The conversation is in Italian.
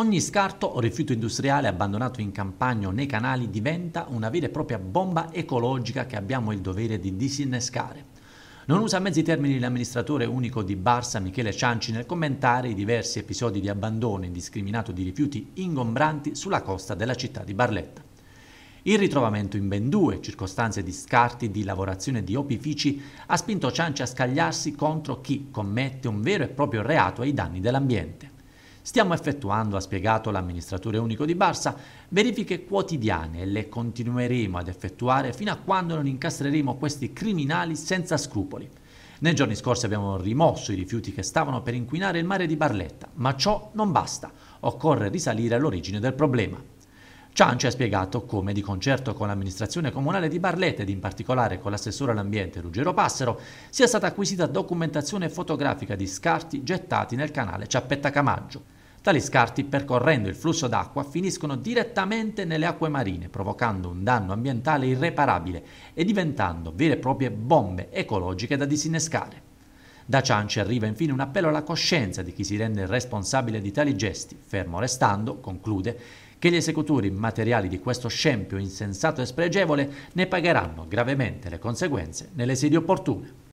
Ogni scarto o rifiuto industriale abbandonato in campagna o nei canali diventa una vera e propria bomba ecologica che abbiamo il dovere di disinnescare. Non usa mezzi termini l'amministratore unico di Barsa Michele Cianci nel commentare i diversi episodi di abbandono indiscriminato di rifiuti ingombranti sulla costa della città di Barletta. Il ritrovamento in ben due circostanze di scarti di lavorazione di opifici ha spinto Cianci a scagliarsi contro chi commette un vero e proprio reato ai danni dell'ambiente. Stiamo effettuando, ha spiegato l'amministratore unico di Barsa, verifiche quotidiane e le continueremo ad effettuare fino a quando non incastreremo questi criminali senza scrupoli. Nei giorni scorsi abbiamo rimosso i rifiuti che stavano per inquinare il mare di Barletta, ma ciò non basta, occorre risalire all'origine del problema. Cian ha spiegato come, di concerto con l'amministrazione comunale di Barletta ed in particolare con l'assessore all'ambiente Ruggero Passero, sia stata acquisita documentazione fotografica di scarti gettati nel canale Ciappetta Camaggio. Tali scarti, percorrendo il flusso d'acqua, finiscono direttamente nelle acque marine, provocando un danno ambientale irreparabile e diventando vere e proprie bombe ecologiche da disinnescare. Da Cianci arriva infine un appello alla coscienza di chi si rende responsabile di tali gesti, fermo restando, conclude, che gli esecutori materiali di questo scempio insensato e spregevole ne pagheranno gravemente le conseguenze nelle sedi opportune.